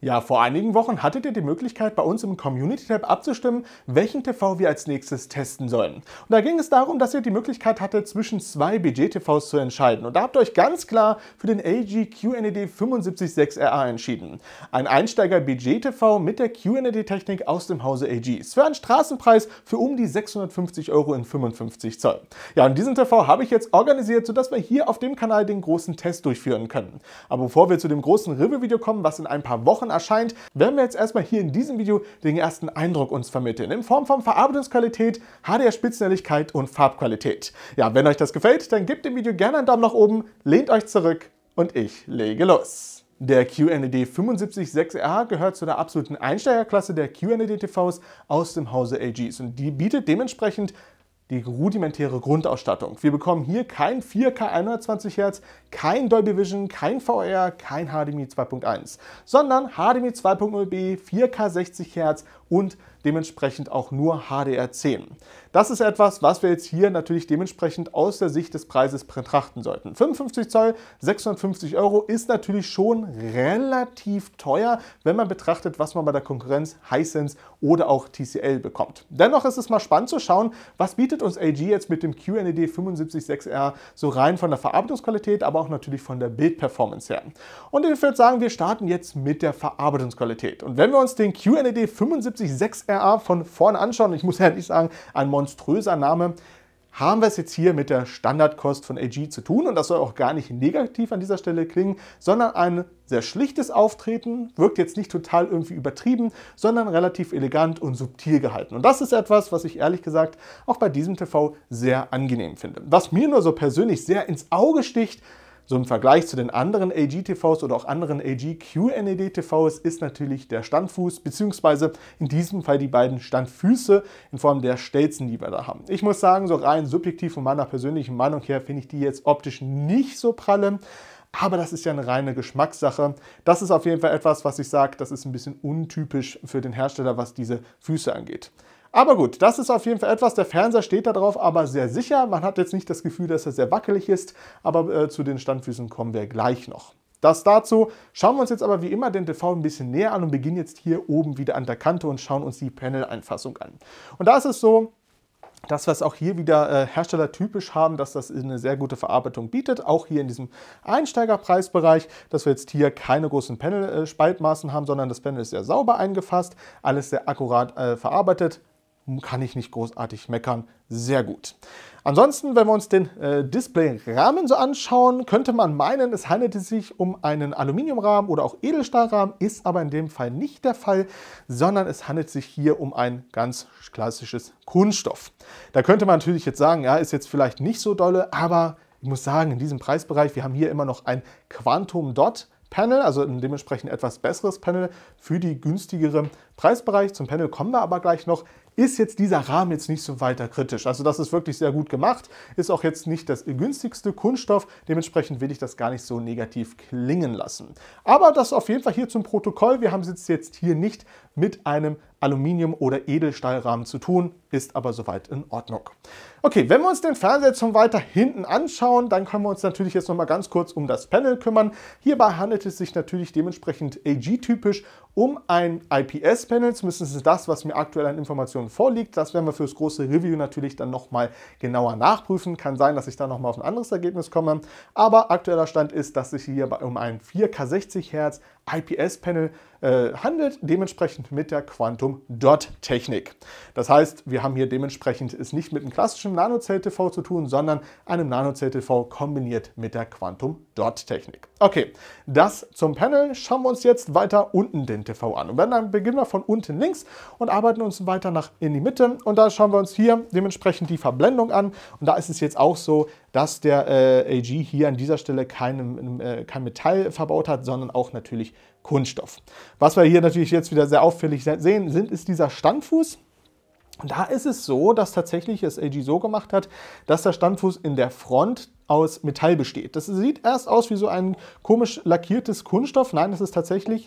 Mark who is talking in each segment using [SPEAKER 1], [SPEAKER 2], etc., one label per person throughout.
[SPEAKER 1] Ja, vor einigen Wochen hattet ihr die Möglichkeit, bei uns im Community-Tab abzustimmen, welchen TV wir als nächstes testen sollen. Und da ging es darum, dass ihr die Möglichkeit hattet, zwischen zwei Budget-TVs zu entscheiden. Und da habt ihr euch ganz klar für den LG QNED 756RA entschieden. Ein Einsteiger-Budget-TV mit der QNED-Technik aus dem Hause LGs. Für einen Straßenpreis für um die 650 Euro in 55 Zoll. Ja, und diesen TV habe ich jetzt organisiert, sodass wir hier auf dem Kanal den großen Test durchführen können. Aber bevor wir zu dem großen Review-Video kommen, was in ein paar Wochen Wochen erscheint, werden wir jetzt erstmal hier in diesem Video den ersten Eindruck uns vermitteln, in Form von Verarbeitungsqualität, HDR-Spitzenhelligkeit und Farbqualität. Ja, wenn euch das gefällt, dann gebt dem Video gerne einen Daumen nach oben, lehnt euch zurück und ich lege los. Der QNED 756R gehört zu der absoluten Einsteigerklasse der QNED-TVs aus dem Hause AGs und die bietet dementsprechend die rudimentäre Grundausstattung. Wir bekommen hier kein 4K 120 Hz, kein Dolby Vision, kein VR, kein HDMI 2.1, sondern HDMI 2.0b, 4K 60 Hz und dementsprechend auch nur HDR10. Das ist etwas, was wir jetzt hier natürlich dementsprechend aus der Sicht des Preises betrachten sollten. 55 Zoll, 650 Euro ist natürlich schon relativ teuer, wenn man betrachtet, was man bei der Konkurrenz Hisense oder auch TCL bekommt. Dennoch ist es mal spannend zu schauen, was bietet uns LG jetzt mit dem QNED 75.6R so rein von der Verarbeitungsqualität, aber auch natürlich von der Bildperformance her. Und ich würde sagen, wir starten jetzt mit der Verarbeitungsqualität. Und wenn wir uns den QNED 75 7606RA von vorne anschauen, ich muss ehrlich sagen, ein monströser Name, haben wir es jetzt hier mit der Standardkost von AG zu tun. Und das soll auch gar nicht negativ an dieser Stelle klingen, sondern ein sehr schlichtes Auftreten, wirkt jetzt nicht total irgendwie übertrieben, sondern relativ elegant und subtil gehalten. Und das ist etwas, was ich ehrlich gesagt auch bei diesem TV sehr angenehm finde. Was mir nur so persönlich sehr ins Auge sticht, so im Vergleich zu den anderen AG-TVs oder auch anderen AG-QNED-TVs ist natürlich der Standfuß beziehungsweise in diesem Fall die beiden Standfüße in Form der Stelzen, die wir da haben. Ich muss sagen, so rein subjektiv von meiner persönlichen Meinung her finde ich die jetzt optisch nicht so pralle. Aber das ist ja eine reine Geschmackssache. Das ist auf jeden Fall etwas, was ich sage, das ist ein bisschen untypisch für den Hersteller, was diese Füße angeht. Aber gut, das ist auf jeden Fall etwas. Der Fernseher steht da drauf, aber sehr sicher. Man hat jetzt nicht das Gefühl, dass er sehr wackelig ist, aber äh, zu den Standfüßen kommen wir gleich noch. Das dazu. Schauen wir uns jetzt aber wie immer den TV ein bisschen näher an und beginnen jetzt hier oben wieder an der Kante und schauen uns die Panel-Einfassung an. Und da ist es so, dass wir es auch hier wieder äh, herstellertypisch haben, dass das eine sehr gute Verarbeitung bietet, auch hier in diesem Einsteigerpreisbereich, dass wir jetzt hier keine großen Panel-Spaltmaßen äh, haben, sondern das Panel ist sehr sauber eingefasst, alles sehr akkurat äh, verarbeitet, kann ich nicht großartig meckern. Sehr gut. Ansonsten, wenn wir uns den äh, display so anschauen, könnte man meinen, es handelte sich um einen Aluminiumrahmen oder auch Edelstahlrahmen, ist aber in dem Fall nicht der Fall, sondern es handelt sich hier um ein ganz klassisches Kunststoff. Da könnte man natürlich jetzt sagen, ja, ist jetzt vielleicht nicht so dolle, aber ich muss sagen, in diesem Preisbereich, wir haben hier immer noch ein Quantum Dot Panel, also ein dementsprechend etwas besseres Panel für die günstigere Preisbereich. Zum Panel kommen wir aber gleich noch ist jetzt dieser Rahmen jetzt nicht so weiter kritisch. Also das ist wirklich sehr gut gemacht, ist auch jetzt nicht das günstigste Kunststoff, dementsprechend will ich das gar nicht so negativ klingen lassen. Aber das auf jeden Fall hier zum Protokoll, wir haben es jetzt hier nicht mit einem Aluminium- oder Edelstahlrahmen zu tun, ist aber soweit in Ordnung. Okay, wenn wir uns den Fernseher zum weiter hinten anschauen, dann können wir uns natürlich jetzt nochmal ganz kurz um das Panel kümmern. Hierbei handelt es sich natürlich dementsprechend AG-typisch um ein IPS-Panel, zumindest das, was mir aktuell an Informationen vorliegt. Das werden wir fürs große Review natürlich dann nochmal genauer nachprüfen. Kann sein, dass ich da nochmal auf ein anderes Ergebnis komme. Aber aktueller Stand ist, dass sich hierbei um ein 4K 60 Hertz IPS-Panel äh, handelt, dementsprechend mit der Quantum Dot Technik. Das heißt, wir haben hier dementsprechend es nicht mit einem klassischen nano Nanozell TV zu tun, sondern einem nano Nanozell TV kombiniert mit der Quantum Dot Technik. Okay, das zum Panel. Schauen wir uns jetzt weiter unten den TV an. Und dann beginnen wir von unten links und arbeiten uns weiter nach in die Mitte. Und da schauen wir uns hier dementsprechend die Verblendung an. Und da ist es jetzt auch so, dass der äh, AG hier an dieser Stelle kein, äh, kein Metall verbaut hat, sondern auch natürlich Kunststoff. Was wir hier natürlich jetzt wieder sehr auffällig sehen, sind, ist dieser Standfuß. Da ist es so, dass tatsächlich das AG so gemacht hat, dass der Standfuß in der Front aus Metall besteht. Das sieht erst aus wie so ein komisch lackiertes Kunststoff. Nein, das ist tatsächlich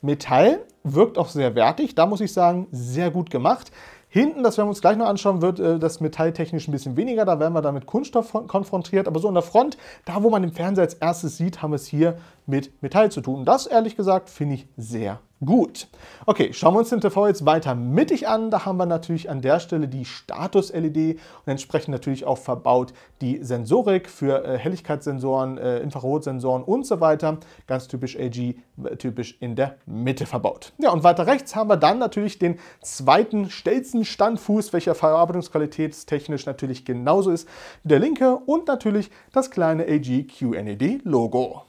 [SPEAKER 1] Metall, wirkt auch sehr wertig. Da muss ich sagen, sehr gut gemacht. Hinten, das werden wir uns gleich noch anschauen, wird äh, das metalltechnisch ein bisschen weniger. Da werden wir dann mit Kunststoff konfrontiert. Aber so an der Front, da wo man den Fernseher als erstes sieht, haben wir es hier mit Metall zu tun. Das ehrlich gesagt finde ich sehr gut. Okay, schauen wir uns den TV jetzt weiter mittig an. Da haben wir natürlich an der Stelle die Status-LED und entsprechend natürlich auch verbaut die Sensorik für äh, Helligkeitssensoren, äh, Infrarotsensoren und so weiter. Ganz typisch LG, äh, typisch in der Mitte verbaut. Ja, und weiter rechts haben wir dann natürlich den zweiten Stelzenstandfuß, welcher verarbeitungsqualitätstechnisch natürlich genauso ist wie der linke und natürlich das kleine LG QNED-Logo.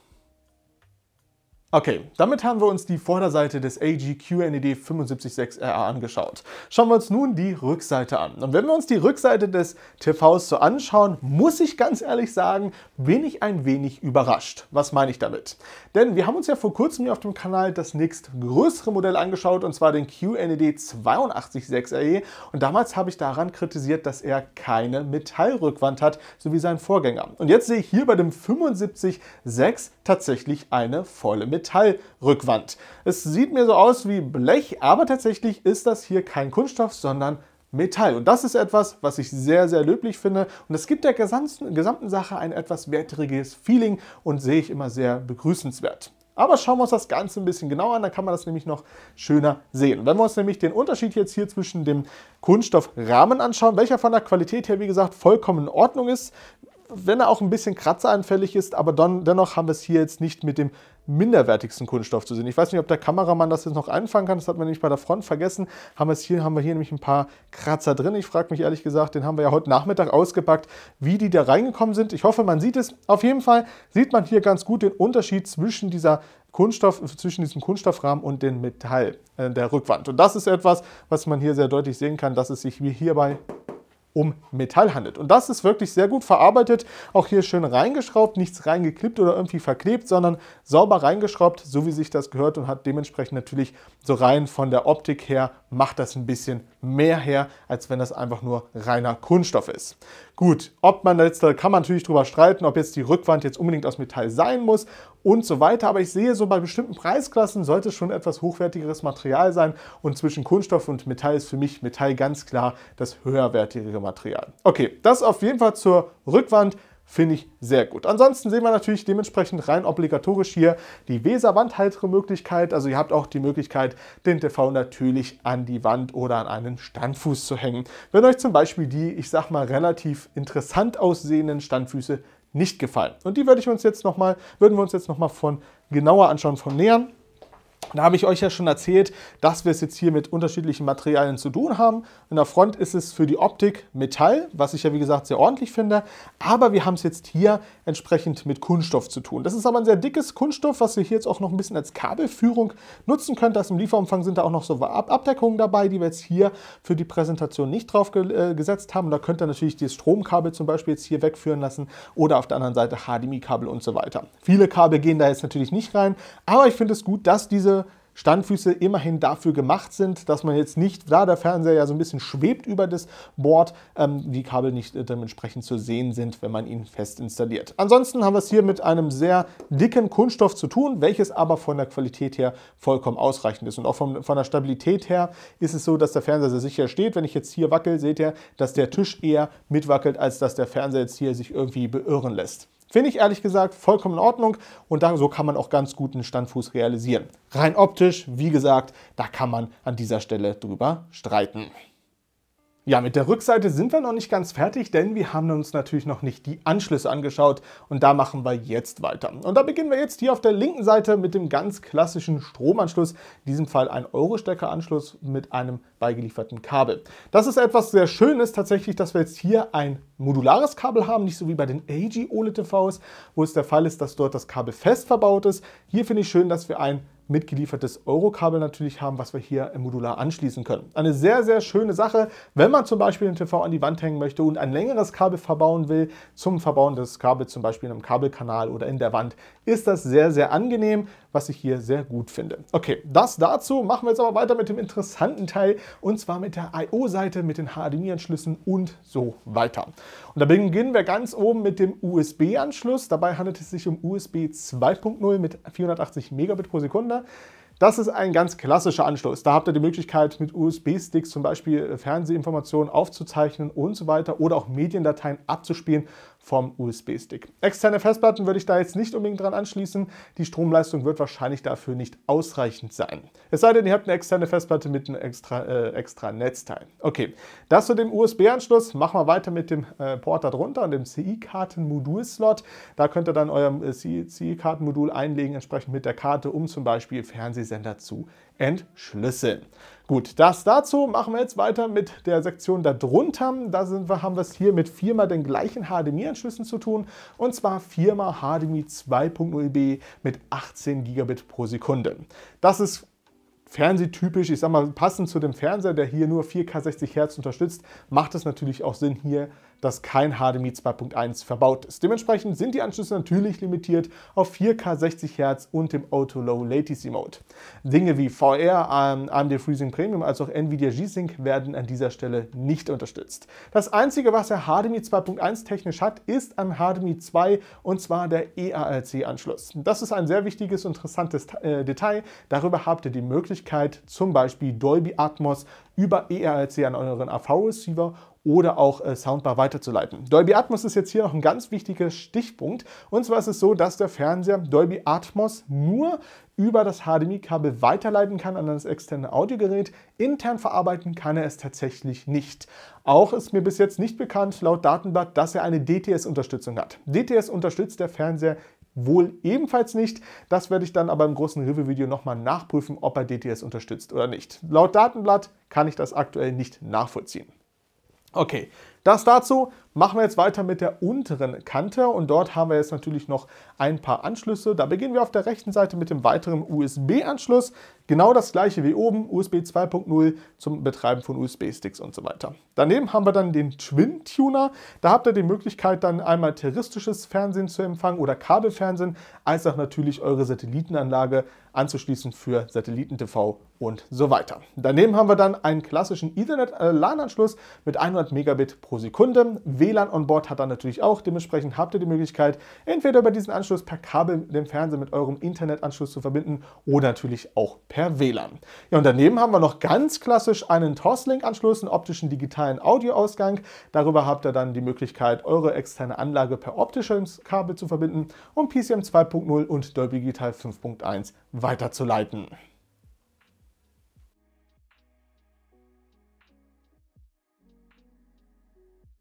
[SPEAKER 1] Okay, damit haben wir uns die Vorderseite des AG QNED 756RA angeschaut. Schauen wir uns nun die Rückseite an. Und wenn wir uns die Rückseite des TVs so anschauen, muss ich ganz ehrlich sagen, bin ich ein wenig überrascht. Was meine ich damit? Denn wir haben uns ja vor kurzem hier auf dem Kanal das nächstgrößere Modell angeschaut, und zwar den QNED 826RE. Und damals habe ich daran kritisiert, dass er keine Metallrückwand hat, so wie sein Vorgänger. Und jetzt sehe ich hier bei dem 756 tatsächlich eine volle Metallrückwand. Metallrückwand. Es sieht mir so aus wie Blech, aber tatsächlich ist das hier kein Kunststoff, sondern Metall. Und das ist etwas, was ich sehr, sehr löblich finde. Und es gibt der gesamten, gesamten Sache ein etwas wertriges Feeling und sehe ich immer sehr begrüßenswert. Aber schauen wir uns das Ganze ein bisschen genauer an, dann kann man das nämlich noch schöner sehen. Wenn wir uns nämlich den Unterschied jetzt hier zwischen dem Kunststoffrahmen anschauen, welcher von der Qualität her, wie gesagt, vollkommen in Ordnung ist, wenn er auch ein bisschen kratzeranfällig ist, aber dann, dennoch haben wir es hier jetzt nicht mit dem minderwertigsten Kunststoff zu sehen. Ich weiß nicht, ob der Kameramann das jetzt noch einfangen kann, das hat man nämlich bei der Front vergessen. Haben, wir hier, haben wir hier nämlich ein paar Kratzer drin. Ich frage mich ehrlich gesagt, den haben wir ja heute Nachmittag ausgepackt, wie die da reingekommen sind. Ich hoffe, man sieht es. Auf jeden Fall sieht man hier ganz gut den Unterschied zwischen dieser Kunststoff, zwischen diesem Kunststoffrahmen und dem Metall äh, der Rückwand. Und das ist etwas, was man hier sehr deutlich sehen kann, dass es sich hierbei um Metall handelt. Und das ist wirklich sehr gut verarbeitet. Auch hier schön reingeschraubt, nichts reingeklippt oder irgendwie verklebt, sondern sauber reingeschraubt, so wie sich das gehört und hat dementsprechend natürlich so rein von der Optik her macht das ein bisschen mehr her, als wenn das einfach nur reiner Kunststoff ist. Gut, ob man jetzt, da kann man natürlich drüber streiten, ob jetzt die Rückwand jetzt unbedingt aus Metall sein muss und so weiter, aber ich sehe so bei bestimmten Preisklassen sollte es schon etwas hochwertigeres Material sein und zwischen Kunststoff und Metall ist für mich Metall ganz klar das höherwertigere Material. Okay, das auf jeden Fall zur Rückwand. Finde ich sehr gut. Ansonsten sehen wir natürlich dementsprechend rein obligatorisch hier die Möglichkeit. Also ihr habt auch die Möglichkeit, den TV natürlich an die Wand oder an einen Standfuß zu hängen. Wenn euch zum Beispiel die, ich sag mal, relativ interessant aussehenden Standfüße nicht gefallen. Und die würde ich uns jetzt noch mal, würden wir uns jetzt nochmal von genauer anschauen, von nähern. Da habe ich euch ja schon erzählt, dass wir es jetzt hier mit unterschiedlichen Materialien zu tun haben. In der Front ist es für die Optik Metall, was ich ja wie gesagt sehr ordentlich finde. Aber wir haben es jetzt hier entsprechend mit Kunststoff zu tun. Das ist aber ein sehr dickes Kunststoff, was ihr hier jetzt auch noch ein bisschen als Kabelführung nutzen könnt. Das im Lieferumfang sind da auch noch so Abdeckungen dabei, die wir jetzt hier für die Präsentation nicht drauf ge äh, gesetzt haben. da könnt ihr natürlich das Stromkabel zum Beispiel jetzt hier wegführen lassen oder auf der anderen Seite HDMI-Kabel und so weiter. Viele Kabel gehen da jetzt natürlich nicht rein, aber ich finde es gut, dass diese Standfüße immerhin dafür gemacht sind, dass man jetzt nicht, da der Fernseher ja so ein bisschen schwebt über das Board, ähm, die Kabel nicht äh, dementsprechend zu sehen sind, wenn man ihn fest installiert. Ansonsten haben wir es hier mit einem sehr dicken Kunststoff zu tun, welches aber von der Qualität her vollkommen ausreichend ist. Und auch vom, von der Stabilität her ist es so, dass der Fernseher sehr sicher steht. Wenn ich jetzt hier wackel, seht ihr, dass der Tisch eher mitwackelt, als dass der Fernseher jetzt hier sich irgendwie beirren lässt. Finde ich ehrlich gesagt vollkommen in Ordnung und dann, so kann man auch ganz guten Standfuß realisieren. Rein optisch, wie gesagt, da kann man an dieser Stelle drüber streiten. Ja, mit der Rückseite sind wir noch nicht ganz fertig, denn wir haben uns natürlich noch nicht die Anschlüsse angeschaut und da machen wir jetzt weiter. Und da beginnen wir jetzt hier auf der linken Seite mit dem ganz klassischen Stromanschluss, in diesem Fall ein Euro-Stecker-Anschluss mit einem beigelieferten Kabel. Das ist etwas sehr Schönes tatsächlich, dass wir jetzt hier ein modulares Kabel haben, nicht so wie bei den AG OLED TVs, wo es der Fall ist, dass dort das Kabel fest verbaut ist. Hier finde ich schön, dass wir ein mitgeliefertes Euro-Kabel natürlich haben, was wir hier im Modular anschließen können. Eine sehr, sehr schöne Sache, wenn man zum Beispiel den TV an die Wand hängen möchte und ein längeres Kabel verbauen will, zum Verbauen des Kabels zum Beispiel in einem Kabelkanal oder in der Wand, ist das sehr, sehr angenehm, was ich hier sehr gut finde. Okay, das dazu. Machen wir jetzt aber weiter mit dem interessanten Teil und zwar mit der I.O.-Seite, mit den HDMI-Anschlüssen und so weiter. Und da beginnen wir ganz oben mit dem USB-Anschluss. Dabei handelt es sich um USB 2.0 mit 480 Megabit pro Sekunde. Fernseher. Das ist ein ganz klassischer Anschluss. Da habt ihr die Möglichkeit, mit USB-Sticks zum Beispiel äh, Fernsehinformationen aufzuzeichnen und so weiter oder auch Mediendateien abzuspielen vom USB-Stick. Externe Festplatten würde ich da jetzt nicht unbedingt dran anschließen. Die Stromleistung wird wahrscheinlich dafür nicht ausreichend sein. Es sei denn, ihr habt eine externe Festplatte mit einem extra, äh, extra Netzteil. Okay, das zu dem USB-Anschluss. Machen wir weiter mit dem äh, Port darunter und dem CI-Karten-Modul-Slot. Da könnt ihr dann euer äh, CI-Karten-Modul einlegen, entsprechend mit der Karte, um zum Beispiel Fernsehsender zu entschlüsseln. Gut, das dazu. Machen wir jetzt weiter mit der Sektion darunter. Da sind wir, haben wir es hier mit viermal den gleichen HDMI-Anschlüssen zu tun. Und zwar viermal HDMI 2.0b mit 18 Gigabit pro Sekunde. Das ist fernsehtypisch, ich sag mal, passend zu dem Fernseher, der hier nur 4K 60 Hertz unterstützt, macht es natürlich auch Sinn hier, dass kein HDMI 2.1 verbaut ist. Dementsprechend sind die Anschlüsse natürlich limitiert auf 4K 60 Hertz und dem Auto Low Latency Mode. Dinge wie VR, ähm, AMD Freezing Premium als auch Nvidia G-Sync werden an dieser Stelle nicht unterstützt. Das einzige, was der HDMI 2.1 technisch hat, ist ein HDMI 2 und zwar der EALC-Anschluss. Das ist ein sehr wichtiges, interessantes äh, Detail. Darüber habt ihr die Möglichkeit, Möglichkeit, zum Beispiel Dolby Atmos über ERLC an euren AV-Receiver oder auch äh, Soundbar weiterzuleiten. Dolby Atmos ist jetzt hier noch ein ganz wichtiger Stichpunkt. Und zwar ist es so, dass der Fernseher Dolby Atmos nur über das HDMI-Kabel weiterleiten kann an das externe Audiogerät. Intern verarbeiten kann er es tatsächlich nicht. Auch ist mir bis jetzt nicht bekannt, laut Datenblatt, dass er eine DTS-Unterstützung hat. DTS unterstützt der Fernseher wohl ebenfalls nicht. Das werde ich dann aber im großen Review-Video nochmal nachprüfen, ob er DTS unterstützt oder nicht. Laut Datenblatt kann ich das aktuell nicht nachvollziehen. Okay, das dazu. Machen wir jetzt weiter mit der unteren Kante und dort haben wir jetzt natürlich noch ein paar Anschlüsse. Da beginnen wir auf der rechten Seite mit dem weiteren USB-Anschluss. Genau das gleiche wie oben, USB 2.0 zum Betreiben von USB-Sticks und so weiter. Daneben haben wir dann den Twin-Tuner. Da habt ihr die Möglichkeit dann einmal terroristisches Fernsehen zu empfangen oder Kabelfernsehen, als auch natürlich eure Satellitenanlage anzuschließen für Satelliten-TV und so weiter. Daneben haben wir dann einen klassischen Ethernet-LAN-Anschluss äh, mit 100 Megabit pro pro Sekunde. WLAN on Board hat er natürlich auch. Dementsprechend habt ihr die Möglichkeit, entweder über diesen Anschluss per Kabel den Fernseher mit eurem Internetanschluss zu verbinden oder natürlich auch per WLAN. Ja, und daneben haben wir noch ganz klassisch einen Toslink-Anschluss, einen optischen digitalen Audioausgang. Darüber habt ihr dann die Möglichkeit, eure externe Anlage per optisches Kabel zu verbinden, um PCM 2.0 und Dolby Digital 5.1 weiterzuleiten.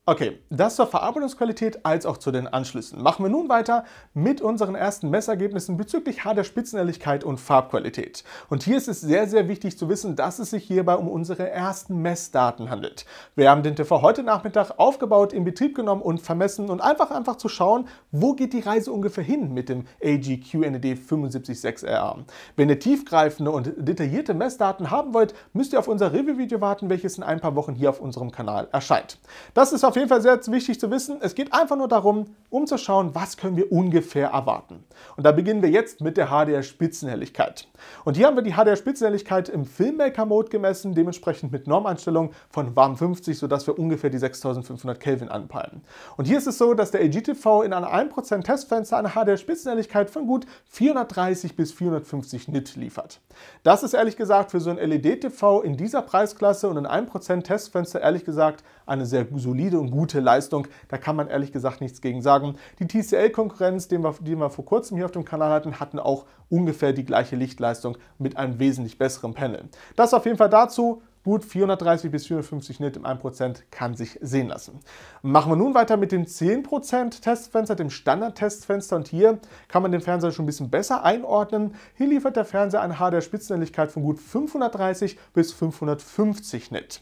[SPEAKER 1] Okay, das zur Verarbeitungsqualität als auch zu den Anschlüssen. Machen wir nun weiter mit unseren ersten Messergebnissen bezüglich Haarderspitzenhelligkeit und Farbqualität. Und hier ist es sehr, sehr wichtig zu wissen, dass es sich hierbei um unsere ersten Messdaten handelt. Wir haben den TV heute Nachmittag aufgebaut, in Betrieb genommen und vermessen und einfach einfach zu schauen, wo geht die Reise ungefähr hin mit dem AG QNED 756RA. Wenn ihr tiefgreifende und detaillierte Messdaten haben wollt, müsst ihr auf unser Review-Video warten, welches in ein paar Wochen hier auf unserem Kanal erscheint. Das ist auf auf jeden Fall sehr wichtig zu wissen. Es geht einfach nur darum, umzuschauen, was können wir ungefähr erwarten. Und da beginnen wir jetzt mit der HDR-Spitzenhelligkeit. Und hier haben wir die HDR-Spitzenhelligkeit im Filmmaker-Mode gemessen, dementsprechend mit Normeinstellung von warm 50, sodass wir ungefähr die 6500 Kelvin anpeilen. Und hier ist es so, dass der TV in einem 1% Testfenster eine HDR-Spitzenhelligkeit von gut 430 bis 450 Nit liefert. Das ist ehrlich gesagt für so ein LED-TV in dieser Preisklasse und in 1% Testfenster ehrlich gesagt eine sehr solide und Leistung, gute Leistung. Da kann man ehrlich gesagt nichts gegen sagen. Die TCL-Konkurrenz, die wir, die wir vor kurzem hier auf dem Kanal hatten, hatten auch ungefähr die gleiche Lichtleistung mit einem wesentlich besseren Panel. Das auf jeden Fall dazu. Gut, 430 bis 450 Nit im 1% kann sich sehen lassen. Machen wir nun weiter mit dem 10% Testfenster, dem Standard-Testfenster. Und hier kann man den Fernseher schon ein bisschen besser einordnen. Hier liefert der Fernseher eine HDR-Spitzenhelligkeit von gut 530 bis 550 Nit.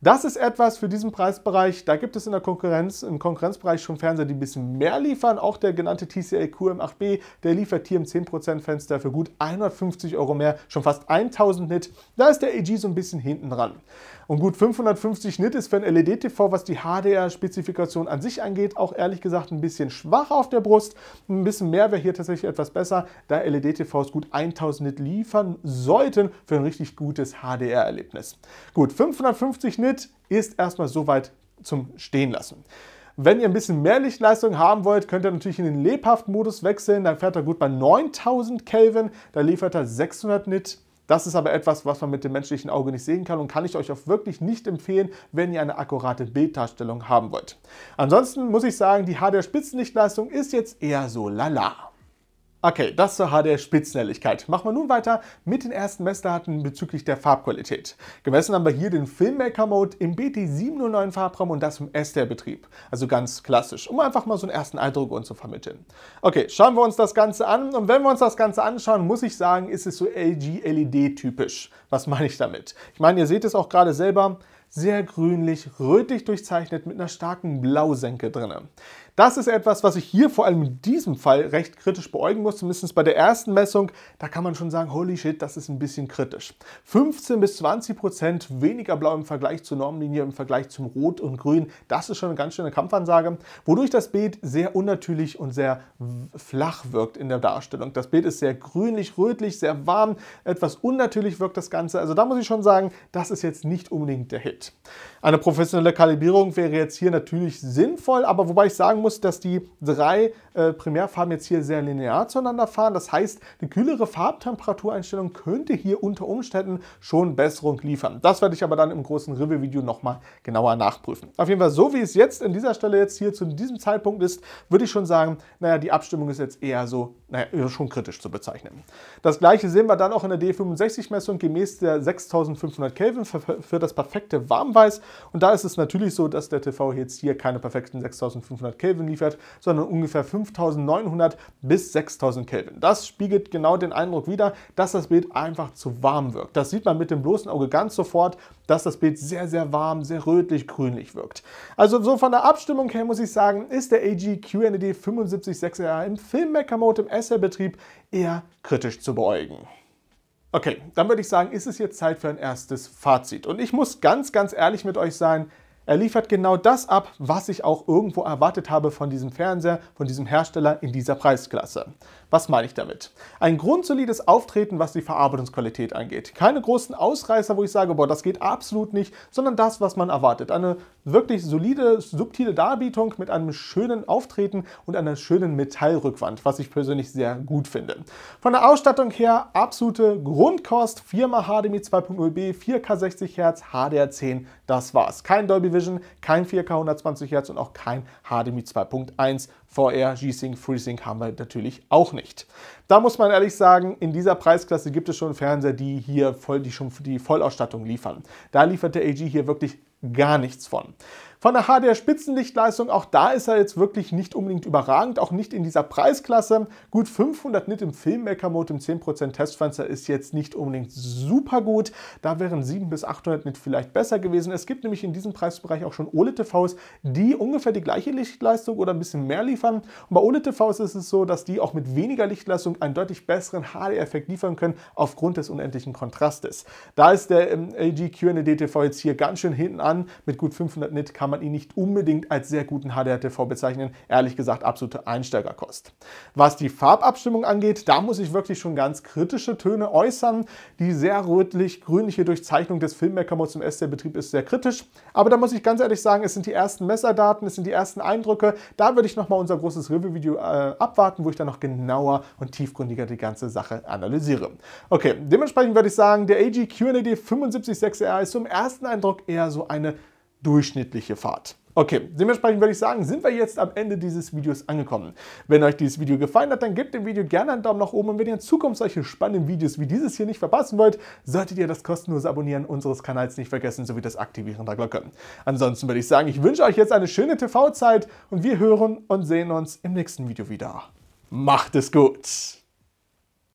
[SPEAKER 1] Das ist etwas für diesen Preisbereich. Da gibt es in der Konkurrenz, im Konkurrenzbereich schon Fernseher, die ein bisschen mehr liefern. Auch der genannte TCL QM8B, der liefert hier im 10% Fenster für gut 150 Euro mehr, schon fast 1000 Nit. Da ist der EG so ein bisschen hinten dran dran. Und gut 550 Nit ist für ein LED-TV, was die HDR-Spezifikation an sich angeht, auch ehrlich gesagt ein bisschen schwach auf der Brust. Ein bisschen mehr wäre hier tatsächlich etwas besser, da LED-TVs gut 1000 Nit liefern sollten für ein richtig gutes HDR-Erlebnis. Gut, 550 Nit ist erstmal soweit zum Stehen lassen. Wenn ihr ein bisschen mehr Lichtleistung haben wollt, könnt ihr natürlich in den lebhaften Modus wechseln. Dann fährt er gut bei 9000 Kelvin, da liefert er 600 Nit das ist aber etwas, was man mit dem menschlichen Auge nicht sehen kann und kann ich euch auch wirklich nicht empfehlen, wenn ihr eine akkurate Bilddarstellung haben wollt. Ansonsten muss ich sagen, die HDR-Spitzenlichtleistung ist jetzt eher so lala. Okay, das zur HDR-Spitzenhelligkeit. Machen wir nun weiter mit den ersten Messdaten bezüglich der Farbqualität. Gemessen haben wir hier den Filmmaker-Mode im BT709 Farbraum und das im SDR-Betrieb. Also ganz klassisch, um einfach mal so einen ersten Eindruck uns zu vermitteln. Okay, schauen wir uns das Ganze an und wenn wir uns das Ganze anschauen, muss ich sagen, ist es so LG-LED-typisch. Was meine ich damit? Ich meine, ihr seht es auch gerade selber, sehr grünlich, rötlich durchzeichnet mit einer starken Blausenke drinne. Das ist etwas, was ich hier vor allem in diesem Fall recht kritisch beäugen muss, zumindest bei der ersten Messung. Da kann man schon sagen, holy shit, das ist ein bisschen kritisch. 15 bis 20 Prozent weniger blau im Vergleich zur Normlinie, im Vergleich zum Rot und Grün, das ist schon eine ganz schöne Kampfansage, wodurch das Beet sehr unnatürlich und sehr flach wirkt in der Darstellung. Das Beet ist sehr grünlich-rötlich, sehr warm, etwas unnatürlich wirkt das Ganze. Also da muss ich schon sagen, das ist jetzt nicht unbedingt der Hit. Eine professionelle Kalibrierung wäre jetzt hier natürlich sinnvoll, aber wobei ich sagen muss, muss, dass die drei äh, Primärfarben jetzt hier sehr linear zueinander fahren. Das heißt, eine kühlere Farbtemperatureinstellung könnte hier unter Umständen schon Besserung liefern. Das werde ich aber dann im großen Review-Video nochmal genauer nachprüfen. Auf jeden Fall, so wie es jetzt an dieser Stelle jetzt hier zu diesem Zeitpunkt ist, würde ich schon sagen, naja, die Abstimmung ist jetzt eher so, naja, schon kritisch zu bezeichnen. Das gleiche sehen wir dann auch in der D65-Messung gemäß der 6500 Kelvin für das perfekte Warmweiß. Und da ist es natürlich so, dass der TV jetzt hier keine perfekten 6500 Kelvin Kelvin liefert, sondern ungefähr 5900 bis 6000 Kelvin. Das spiegelt genau den Eindruck wider, dass das Bild einfach zu warm wirkt. Das sieht man mit dem bloßen Auge ganz sofort, dass das Bild sehr, sehr warm, sehr rötlich-grünlich wirkt. Also so von der Abstimmung her muss ich sagen, ist der AG QNED 756 r im Filmmaker-Mode im SL-Betrieb eher kritisch zu beäugen. Okay, dann würde ich sagen, ist es jetzt Zeit für ein erstes Fazit. Und ich muss ganz, ganz ehrlich mit euch sein, er liefert genau das ab, was ich auch irgendwo erwartet habe von diesem Fernseher, von diesem Hersteller in dieser Preisklasse. Was meine ich damit? Ein grundsolides Auftreten, was die Verarbeitungsqualität angeht. Keine großen Ausreißer, wo ich sage, boah, das geht absolut nicht, sondern das, was man erwartet. Eine wirklich solide, subtile Darbietung mit einem schönen Auftreten und einer schönen Metallrückwand, was ich persönlich sehr gut finde. Von der Ausstattung her absolute Grundkost, Firma HDMI 2.0b, 4K 60 Hz, HDR10, das war's. Kein Dolby Vision, kein 4K 120 Hz und auch kein HDMI 2.1 VR, G-Sync, FreeSync haben wir natürlich auch nicht. Da muss man ehrlich sagen, in dieser Preisklasse gibt es schon Fernseher, die hier voll, die schon die Vollausstattung liefern. Da liefert der AG hier wirklich gar nichts von. Von der HDR-Spitzenlichtleistung, auch da ist er jetzt wirklich nicht unbedingt überragend, auch nicht in dieser Preisklasse. Gut 500 Nit im Filmmaker-Mode im 10% Testfenster ist jetzt nicht unbedingt super gut. Da wären 700 bis 800 Nit vielleicht besser gewesen. Es gibt nämlich in diesem Preisbereich auch schon OLED-TVs, die ungefähr die gleiche Lichtleistung oder ein bisschen mehr liefern. Und bei OLED-TVs ist es so, dass die auch mit weniger Lichtleistung einen deutlich besseren HDR-Effekt liefern können, aufgrund des unendlichen Kontrastes. Da ist der ähm, LG QNED-TV jetzt hier ganz schön hinten an. Mit gut 500 Nit kann man man ihn nicht unbedingt als sehr guten HDR-TV bezeichnen. Ehrlich gesagt, absolute Einsteigerkost. Was die Farbabstimmung angeht, da muss ich wirklich schon ganz kritische Töne äußern. Die sehr rötlich-grünliche Durchzeichnung des Filmmaker-Mods im SL-Betrieb ist sehr kritisch. Aber da muss ich ganz ehrlich sagen, es sind die ersten Messerdaten, es sind die ersten Eindrücke. Da würde ich nochmal unser großes Review-Video äh, abwarten, wo ich dann noch genauer und tiefgründiger die ganze Sache analysiere. Okay, dementsprechend würde ich sagen, der AG QNAD 75 6R ist zum ersten Eindruck eher so eine durchschnittliche Fahrt. Okay, dementsprechend würde ich sagen, sind wir jetzt am Ende dieses Videos angekommen. Wenn euch dieses Video gefallen hat, dann gebt dem Video gerne einen Daumen nach oben und wenn ihr in Zukunft solche spannenden Videos wie dieses hier nicht verpassen wollt, solltet ihr das kostenlose Abonnieren unseres Kanals nicht vergessen, sowie das Aktivieren der Glocke. Ansonsten würde ich sagen, ich wünsche euch jetzt eine schöne TV-Zeit und wir hören und sehen uns im nächsten Video wieder. Macht es gut!